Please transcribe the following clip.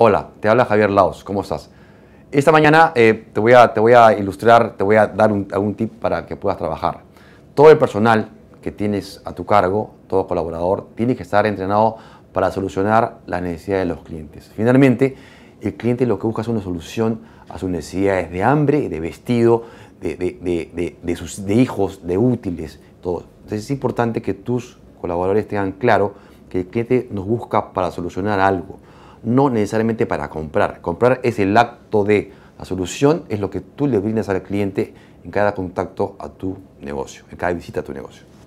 Hola, te habla Javier Laos, ¿cómo estás? Esta mañana eh, te, voy a, ilustrar, te voy a dar un, algún tip para que puedas trabajar. Todo el personal que tienes a tu cargo, todo colaborador, tiene que estar entrenado para solucionar las necesidades de los clientes. Finalmente, el cliente lo que busca es una solución a sus necesidades de hambre, de vestido, de, sus, de, hijos, de útiles, todo. Entonces es importante que tus colaboradores tengan claro que el cliente nos busca para solucionar algo no necesariamente para comprar. Comprar es el acto de, la solución es lo que tú le brindas al cliente en cada contacto a tu negocio, en cada visita a tu negocio.